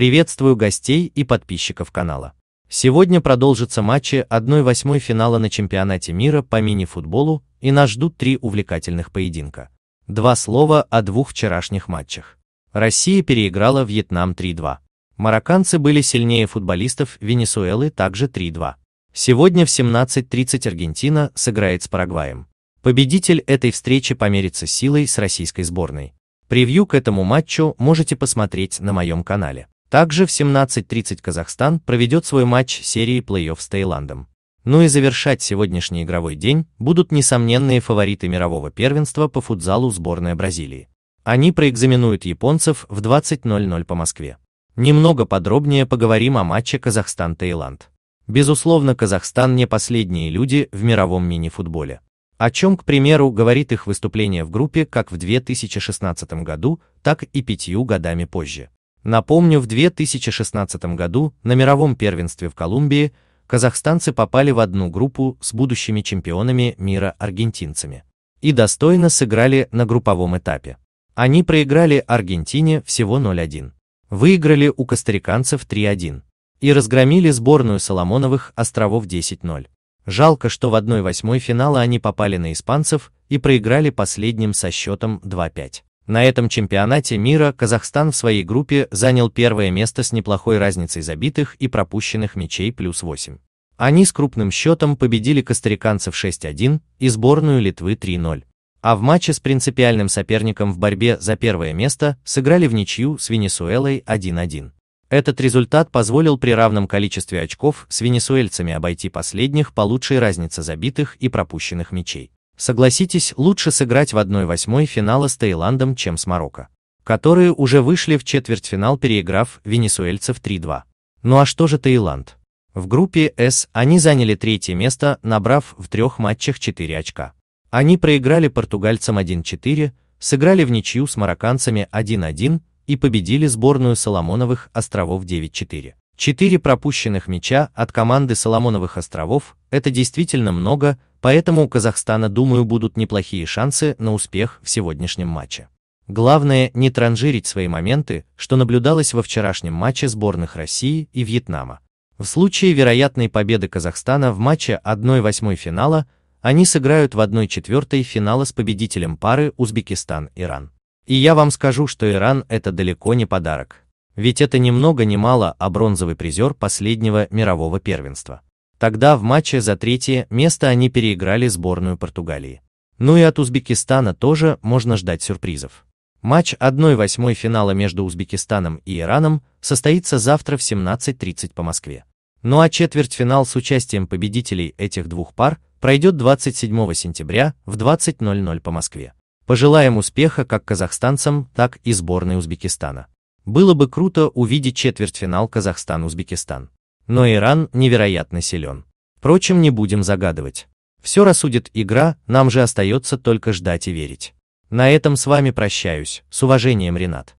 Приветствую гостей и подписчиков канала. Сегодня продолжатся матчи 1-8 финала на чемпионате мира по мини-футболу и нас ждут три увлекательных поединка. Два слова о двух вчерашних матчах. Россия переиграла Вьетнам 3-2. Марокканцы были сильнее футболистов Венесуэлы также 3-2. Сегодня в 17.30 Аргентина сыграет с Парагваем. Победитель этой встречи померится силой с российской сборной. Превью к этому матчу можете посмотреть на моем канале. Также в 17.30 Казахстан проведет свой матч серии плей-офф с Таиландом. Ну и завершать сегодняшний игровой день будут несомненные фавориты мирового первенства по футзалу сборная Бразилии. Они проэкзаменуют японцев в 20.00 по Москве. Немного подробнее поговорим о матче Казахстан-Таиланд. Безусловно, Казахстан не последние люди в мировом мини-футболе. О чем, к примеру, говорит их выступление в группе как в 2016 году, так и пятью годами позже. Напомню, в 2016 году на мировом первенстве в Колумбии казахстанцы попали в одну группу с будущими чемпионами мира аргентинцами и достойно сыграли на групповом этапе. Они проиграли Аргентине всего 0-1, выиграли у костариканцев 3-1 и разгромили сборную Соломоновых островов 10-0. Жалко, что в 1-8 финала они попали на испанцев и проиграли последним со счетом 2-5. На этом чемпионате мира Казахстан в своей группе занял первое место с неплохой разницей забитых и пропущенных мячей плюс 8. Они с крупным счетом победили костариканцев 6-1 и сборную Литвы 3-0. А в матче с принципиальным соперником в борьбе за первое место сыграли в ничью с Венесуэлой 1-1. Этот результат позволил при равном количестве очков с венесуэльцами обойти последних по лучшей разнице забитых и пропущенных мячей. Согласитесь, лучше сыграть в 1-8 финала с Таиландом, чем с Марокко, которые уже вышли в четвертьфинал, переиграв венесуэльцев 3-2. Ну а что же Таиланд? В группе С они заняли третье место, набрав в трех матчах 4 очка. Они проиграли португальцам 1-4, сыграли в ничью с марокканцами 1-1 и победили сборную Соломоновых островов 9-4. Четыре пропущенных мяча от команды Соломоновых островов – это действительно много, Поэтому у Казахстана, думаю, будут неплохие шансы на успех в сегодняшнем матче. Главное не транжирить свои моменты, что наблюдалось во вчерашнем матче сборных России и Вьетнама. В случае вероятной победы Казахстана в матче 1-8 финала, они сыграют в 1-4 финала с победителем пары Узбекистан-Иран. И я вам скажу, что Иран это далеко не подарок. Ведь это ни много ни мало, а бронзовый призер последнего мирового первенства. Тогда в матче за третье место они переиграли сборную Португалии. Ну и от Узбекистана тоже можно ждать сюрпризов. Матч 1-8 финала между Узбекистаном и Ираном состоится завтра в 17.30 по Москве. Ну а четвертьфинал с участием победителей этих двух пар пройдет 27 сентября в 20.00 по Москве. Пожелаем успеха как казахстанцам, так и сборной Узбекистана. Было бы круто увидеть четвертьфинал Казахстан-Узбекистан но Иран невероятно силен. Впрочем, не будем загадывать. Все рассудит игра, нам же остается только ждать и верить. На этом с вами прощаюсь, с уважением, Ренат.